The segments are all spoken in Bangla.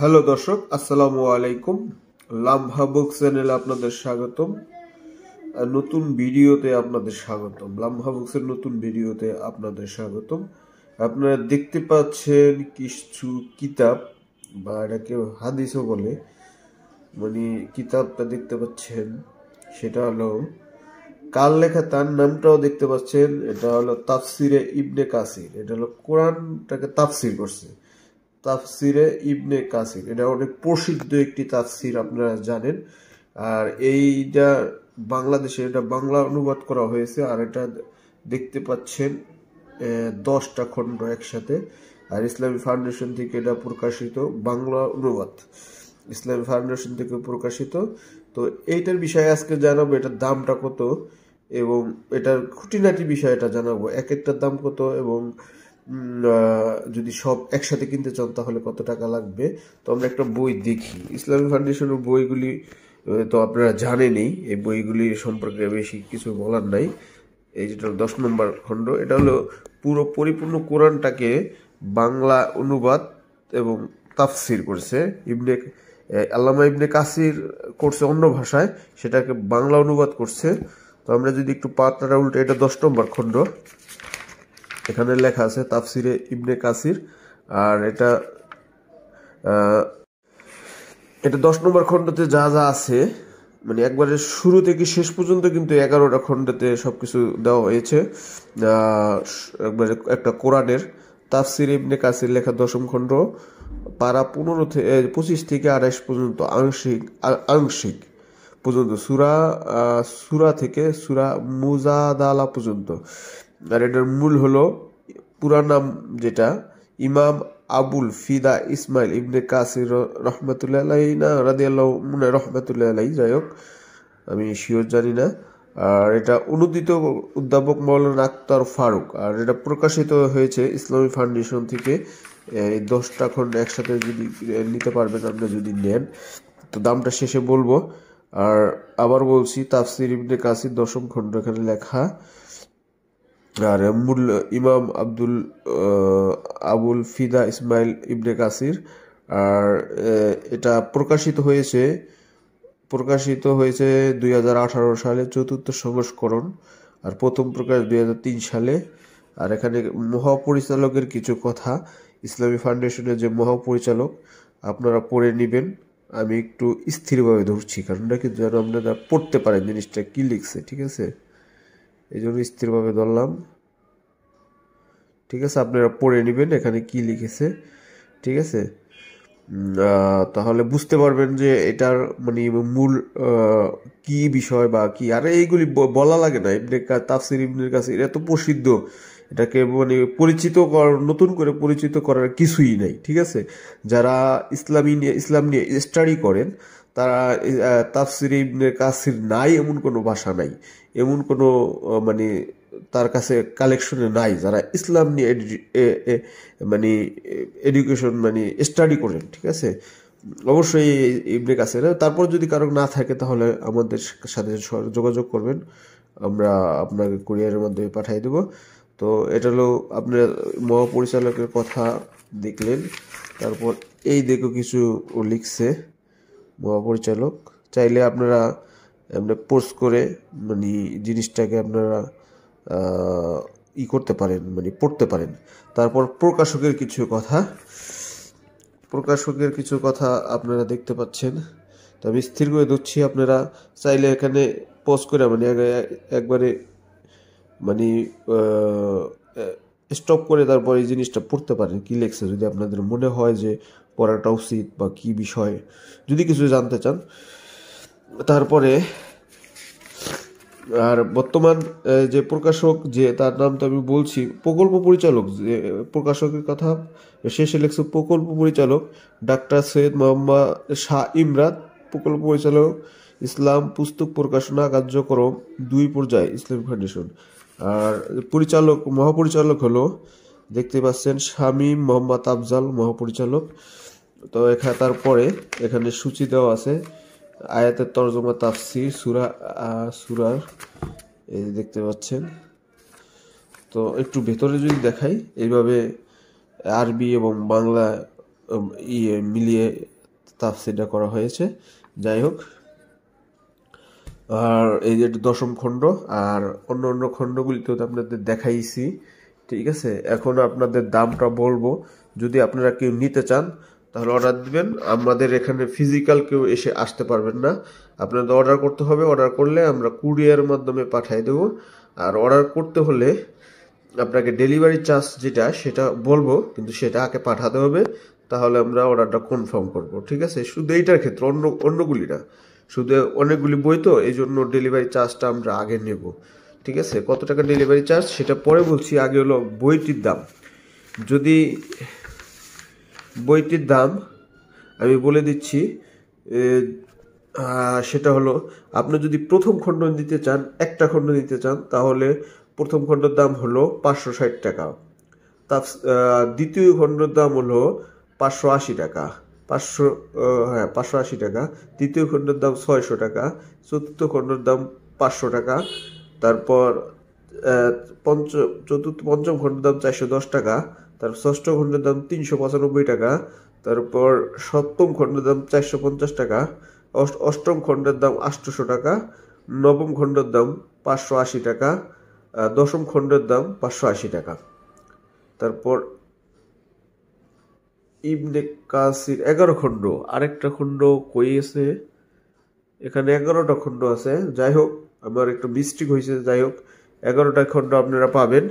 হ্যালো দর্শক আসসালামু আলাইকুম লাম্ভা বুক চ্যানেলে আপনাদের স্বাগতম নতুন ভিডিওতে আপনাদের স্বাগতম লাম্ভা বুকসের নতুন ভিডিওতে আপনাদের স্বাগতম আপনারা দেখতে পাচ্ছেন কিছু কিতাব বা এটাকে হাদিসও বলে মানে কিতাবটা দেখতে পাচ্ছেন সেটা হলো কার লেখা তার নামটাও দেখতে পাচ্ছেন এটা হলো তাফসিরে ইবনে কাসির এটা হলো কোরআনটাকে তাফসির করছে তাফসিরে ইবনে কাসির এটা অনেক প্রসিদ্ধ একটি তাফসির আপনারা জানেন আর এইটা বাংলাদেশে এটা বাংলা অনুবাদ করা হয়েছে আর এটা দেখতে পাচ্ছেন দশটা খণ্ড একসাথে আর ইসলামী ফাউন্ডেশন থেকে এটা প্রকাশিত বাংলা অনুবাদ ইসলামী ফাউন্ডেশন থেকে প্রকাশিত তো এইটার বিষয়ে আজকে জানাবো এটার দামটা কত এবং এটার খুঁটিনাটি বিষয়টা জানাবো এক একটার দাম কত এবং যদি সব একসাথে কিনতে চান তাহলে কত টাকা লাগবে তো আমরা একটা বই দেখি ইসলামিক ফাউন্ডেশনের বইগুলি তো আপনারা জানেনই এই বইগুলি সম্পর্কে বেশি কিছু বলার নাই এই যেটা দশ নম্বর খণ্ড এটা হলো পুরো পরিপূর্ণ কোরআনটাকে বাংলা অনুবাদ এবং তাফসির করছে ইবনে আল্লামা ইবনে কাসির করছে অন্য ভাষায় সেটাকে বাংলা অনুবাদ করছে তো আমরা যদি একটু পাতাটা উল্টে এটা দশ নম্বর খণ্ড এখানে লেখা আছে তাফসিরে ইবনে কাসির আর এটা এটা দশ নম্বর খণ্ডতে যা যা আছে মানে একবারে শুরু থেকে শেষ পর্যন্ত কিন্তু এগারোটা খণ্ডতে সব কিছু দেওয়া হয়েছে একবারে একটা কোরআনের তাফসির ইবনে কাসির লেখা দশম খণ্ড পারা পনেরো থেকে পঁচিশ থেকে আড়াইশ পর্যন্ত আংশিক আংশিক পর্যন্ত সুরা সুরা থেকে সুরা মুজাদালা পর্যন্ত আর এটার মূল হলো পুরা নাম যেটা ইমাম আবুল ফিদা ইসমাইল ইবনে কাসির রহমতুল্লাহ আলাই না রাদিয়াল্লাহ মুনা রহমতুল্লাহ আলাই যাই হোক আমি শিওর জানি না আর এটা অনুদিত অধ্যাপক মৌলান আক্তার ফারুক আর এটা প্রকাশিত হয়েছে ইসলামী ফাউন্ডেশন থেকে এই দশটা খন্ড একসাথে যদি নিতে পারবেন আপনি যদি নেন তো দামটা শেষে বলবো আর আবার বলছি তাফসির ইবনে কাসির দশম খন্ড এখানে লেখা আর ইমাম আব্দুল আবুল ফিদা ইসমাইল ইবনে কাসির আর এটা প্রকাশিত হয়েছে প্রকাশিত হয়েছে দুই সালে চতুর্থ সংস্করণ আর প্রথম প্রকাশ দুই সালে আর এখানে মহাপরিচালকের কিছু কথা ইসলামী ফাউন্ডেশনের যে মহাপরিচালক আপনারা পড়ে নেবেন আমি একটু স্থিরভাবে ধরছি কারণটা কিন্তু যেন আপনারা পড়তে পারেন জিনিসটা কী লিখছে ঠিক আছে এই জন্য স্থিরভাবে ধরলাম ঠিক আছে আপনারা পড়ে নেবেন এখানে কি লিখেছে ঠিক আছে তাহলে বুঝতে পারবেন যে এটার মানে মূল কি বিষয় বা কি আরে এইগুলি বলা লাগে না ইবনে তাফসির ইবনের কাছে এটা তো প্রসিদ্ধ এটাকে মানে পরিচিত কর নতুন করে পরিচিত করার কিছুই নাই ঠিক আছে যারা ইসলামী নিয়ে ইসলাম নিয়ে স্টাডি করেন তারা তাফসির ইবনের কাসির নাই এমন কোনো ভাষা নাই এমন কোনো মানে তার কাছে কালেকশনে নাই যারা ইসলাম নিয়ে মানে এডুকেশন মানে স্টাডি করেন ঠিক আছে অবশ্যই ইবনে কাসের তারপর যদি কারো না থাকে তাহলে আমাদের সাথে যোগাযোগ করবেন আমরা আপনাকে কুরিয়ারের মাধ্যমে পাঠিয়ে দেব তো এটা হলো আপনার মহাপরিচালকের কথা দেখলেন তারপর এই দেখো কিছু লিখছে মহাপরিচালক চাইলে আপনারা আপনার পোর্স করে মানে জিনিসটাকে আপনারা ই করতে পারেন মানে পড়তে পারেন তারপর প্রকাশকের কিছু কথা প্রকাশকের কিছু কথা আপনারা দেখতে পাচ্ছেন তো আমি স্থির করে দিচ্ছি আপনারা চাইলে এখানে পোজ করে মানে একবারে মানে স্টপ করে তারপর এই জিনিসটা পড়তে পারেন কী লেখছে যদি আপনাদের মনে হয় যে পড়াটা উচিত বা কী বিষয় যদি কিছু জানতে চান তারপরে আর বর্তমান যে প্রকাশক যে তার নাম তো আমি বলছি প্রকল্প পরিচালক যে প্রকাশকের কথা শেষে লেখছে প্রকল্প পরিচালক ডাক্তার সৈয়দ মোহাম্মদ শাহ ইমরাত প্রকল্প পরিচালক ইসলাম পুস্তক প্রকাশনা কার্যক্রম দুই পর্যায়ে ইসলাম ফাউন্ডেশন আর পরিচালক মহাপরিচালক হলো দেখতে পাচ্ছেন শামীম মোহাম্মদ আফজাল মহাপরিচালক তো এখানে তারপরে এখানে সূচি দেওয়া আছে আয়াতের তর্জমা তাফসি সুরা সুরার এই দেখতে পাচ্ছেন তো একটু ভেতরে যদি দেখাই এইভাবে আরবি এবং বাংলা ইয়ে মিলিয়ে তাফসিটা করা হয়েছে যাই হোক আর এই যে দশম খণ্ড আর অন্য অন্য খণ্ডগুলিতে আপনাদের দেখাইছি ঠিক আছে এখন আপনাদের দামটা বলবো যদি আপনারা কেউ নিতে চান তাহলে অর্ডার দিবেন আমাদের এখানে ফিজিক্যাল কেউ এসে আসতে পারবেন না আপনাদের অর্ডার করতে হবে অর্ডার করলে আমরা কুরিয়ার মাধ্যমে পাঠিয়ে দেব আর অর্ডার করতে হলে আপনাকে ডেলিভারি চার্জ যেটা সেটা বলবো কিন্তু সেটা আগে পাঠাতে হবে তাহলে আমরা অর্ডারটা কনফার্ম করব ঠিক আছে শুধু এইটার ক্ষেত্রে অন্য অন্যগুলি না শুধু অনেকগুলি বই তো এই জন্য ডেলিভারি চার্জটা আমরা আগে নেব ঠিক আছে কত টাকা ডেলিভারি চার্জ সেটা পরে বলছি আগে হলো বইটির দাম যদি বইটির দাম আমি বলে দিচ্ছি সেটা হলো আপনি যদি প্রথম খণ্ড নিতে চান একটা খণ্ড নিতে চান তাহলে প্রথম খণ্ডের দাম হলো পাঁচশো ষাট টাকা তা দ্বিতীয় খণ্ডের দাম হলো পাঁচশো আশি টাকা পাঁচশো হ্যাঁ পাঁচশো আশি টাকা তৃতীয় খণ্ডের দাম ছয়শো টাকা চতুর্থ খণ্ডের দাম পাঁচশো টাকা তারপর পঞ্চ চতুর্থ পঞ্চম খণ্ডের দাম চারশো দশ টাকা তার ষষ্ঠ খণ্ডের দাম তিনশো পঁচানব্বই টাকা তারপর সপ্তম খণ্ডের দাম চারশো পঞ্চাশ টাকা অষ্টম খণ্ডের দাম আটশোশো টাকা নবম খণ্ডের দাম পাঁচশো আশি টাকা দশম খণ্ডের দাম পাঁচশো আশি টাকা তারপর ইবনে কাসির এগারো খণ্ড আরেকটা খণ্ড কই আছে এখানে এগারোটা খণ্ড আছে যাই হোক আমার একটু মিস্টেক হয়েছে যাই হোক এগারোটা খণ্ড আপনারা পাবেন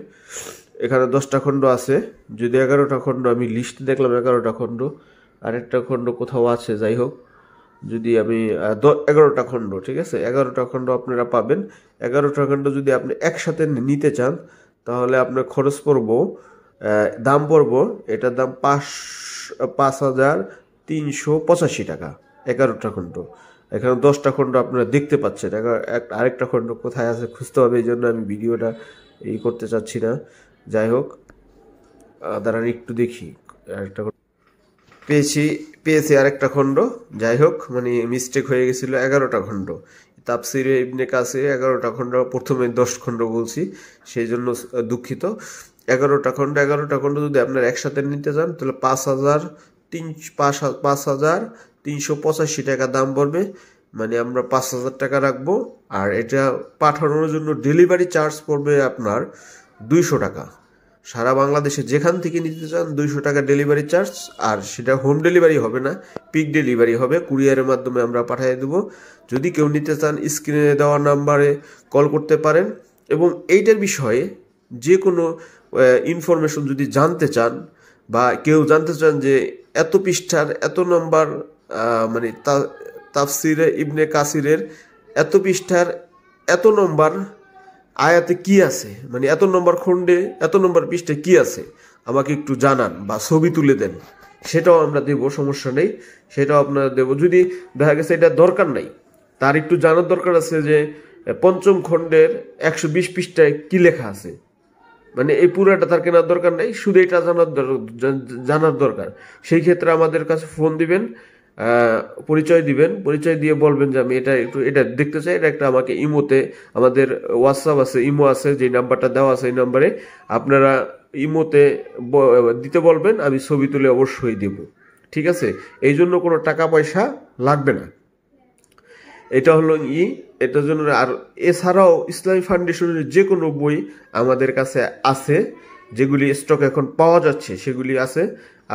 এখানে দশটা খণ্ড আছে যদি এগারোটা খণ্ড আমি লিস্ট দেখলাম এগারোটা খণ্ড আরেকটা খণ্ড কোথাও আছে যাই হোক যদি আমি এগারোটা খণ্ড ঠিক আছে এগারোটা খণ্ড আপনারা পাবেন এগারোটা খণ্ড যদি আপনি একসাথে নিতে চান তাহলে আপনার খরচ পড়ব দাম পড়ব এটার দাম পাঁচ পাঁচ হাজার তিনশো পঁচাশি টাকা এগারোটা খণ্ড এখানে দশটা খণ্ড আপনারা দেখতে পাচ্ছেন আরেকটা খণ্ড কোথায় আছে খুঁজতে হবে এই জন্য আমি ভিডিওটা এই করতে চাচ্ছি না যাই হোক দাঁড়ান একটু দেখি আরেকটা পেয়েছি পেয়েছি আরেকটা খণ্ড যাই হোক মানে মিস্টেক হয়ে গেছিলো এগারোটা খণ্ড তাপসিরে ইবনে কাছে এগারোটা খণ্ড প্রথমে দশ খণ্ড বলছি সেই জন্য দুঃখিত এগারোটা খণ্ড এগারোটা খণ্ড যদি আপনার একসাথে নিতে যান তাহলে পাঁচ হাজার তিন পাঁচ পাঁচ হাজার তিনশো পঁচাশি টাকা দাম পড়বে মানে আমরা পাঁচ হাজার টাকা রাখবো আর এটা পাঠানোর জন্য ডেলিভারি চার্জ পড়বে আপনার দুইশো টাকা সারা বাংলাদেশে যেখান থেকে নিতে চান দুইশো টাকা ডেলিভারি চার্জ আর সেটা হোম ডেলিভারি হবে না পিক ডেলিভারি হবে কুরিয়ারের মাধ্যমে আমরা পাঠিয়ে দেবো যদি কেউ নিতে চান স্ক্রিনে দেওয়া নাম্বারে কল করতে পারেন এবং এইটার বিষয়ে যে কোনো ইনফরমেশন যদি জানতে চান বা কেউ জানতে চান যে এত পৃষ্ঠার এত নম্বর মানে তাফসিরে ইবনে কাসিরের এত পৃষ্ঠার এত নম্বর আয়াতে কি আছে মানে এত নম্বর খণ্ডে এত নম্বর পৃষ্ঠে কি আছে আমাকে একটু জানান বা ছবি তুলে দেন সেটাও আমরা দেব সমস্যা নেই সেটাও আপনারা দেব যদি দেখা গেছে এটা দরকার নাই তার একটু জানার দরকার আছে যে পঞ্চম খণ্ডের একশো বিশ পৃষ্ঠায় কী লেখা আছে মানে এই পুরাটা তার কেনার দরকার নেই শুধু এটা জানার জানার দরকার সেই ক্ষেত্রে আমাদের কাছে ফোন দিবেন পরিচয় দিবেন পরিচয় দিয়ে বলবেন যে আমি এটা একটু এটা দেখতে চাই এটা একটা আমাকে ইমোতে আমাদের হোয়াটসঅ্যাপ আছে ইমো আছে যে নাম্বারটা দেওয়া আছে এই নাম্বারে আপনারা ইমোতে দিতে বলবেন আমি ছবি তুলে অবশ্যই দেব ঠিক আছে এই জন্য কোনো টাকা পয়সা লাগবে না এটা হলো ই এটার জন্য আর এছাড়াও ইসলামী ফাউন্ডেশনের যে কোনো বই আমাদের কাছে আছে যেগুলি স্টক এখন পাওয়া যাচ্ছে সেগুলি আছে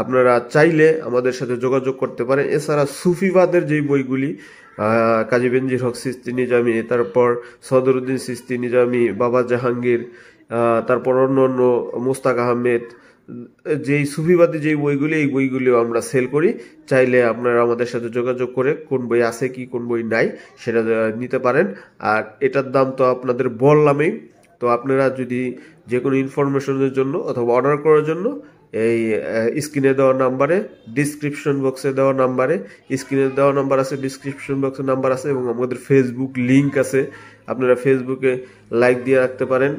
আপনারা চাইলে আমাদের সাথে যোগাযোগ করতে পারেন এছাড়া সুফিবাদের যেই বইগুলি কাজী বেনজির হক সিস্তি নিজামি তারপর সদরুদ্দিন সিস্তি নিজামি বাবা জাহাঙ্গীর তারপর অন্য অন্য মোস্তাক আহমেদ যেই সুফিবাদী যেই বইগুলি এই বইগুলিও আমরা সেল করি চাইলে আপনারা আমাদের সাথে যোগাযোগ করে কোন বই আছে কি কোন বই নাই সেটা নিতে পারেন আর এটার দাম তো আপনাদের বললামই তো আপনারা যদি যে কোনো ইনফরমেশনের জন্য অথবা অর্ডার করার জন্য এই স্ক্রিনে দেওয়া নাম্বারে ডিসক্রিপশন বক্সে দেওয়া নাম্বারে স্ক্রিনে দেওয়া নাম্বার আছে ডিসক্রিপশন বক্সে নাম্বার আছে এবং আমাদের ফেসবুক লিঙ্ক আছে আপনারা ফেসবুকে লাইক দিয়ে রাখতে পারেন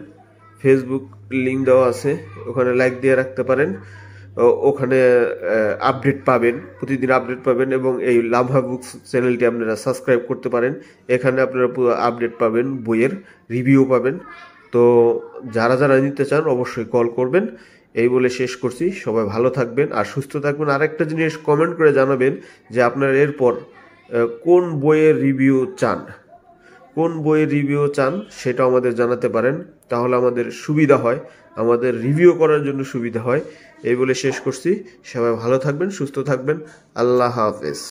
ফেসবুক লিঙ্ক দেওয়া আছে ওখানে লাইক দিয়ে রাখতে পারেন ওখানে আপডেট পাবেন প্রতিদিন আপডেট পাবেন এবং এই লাভা বুকস চ্যানেলটি আপনারা সাবস্ক্রাইব করতে পারেন এখানে আপনারা পুরো আপডেট পাবেন বইয়ের রিভিউ পাবেন তো যারা যারা নিতে চান অবশ্যই কল করবেন এই বলে শেষ করছি সবাই ভালো থাকবেন আর সুস্থ থাকবেন আরেকটা জিনিস কমেন্ট করে জানাবেন যে আপনার এরপর কোন বইয়ের রিভিউ চান কোন বইয়ের রিভিউ চান সেটা আমাদের জানাতে পারেন তাহলে আমাদের সুবিধা হয় আমাদের রিভিউ করার জন্য সুবিধা হয় এই বলে শেষ করছি সবাই ভালো থাকবেন সুস্থ থাকবেন আল্লাহ হাফেজ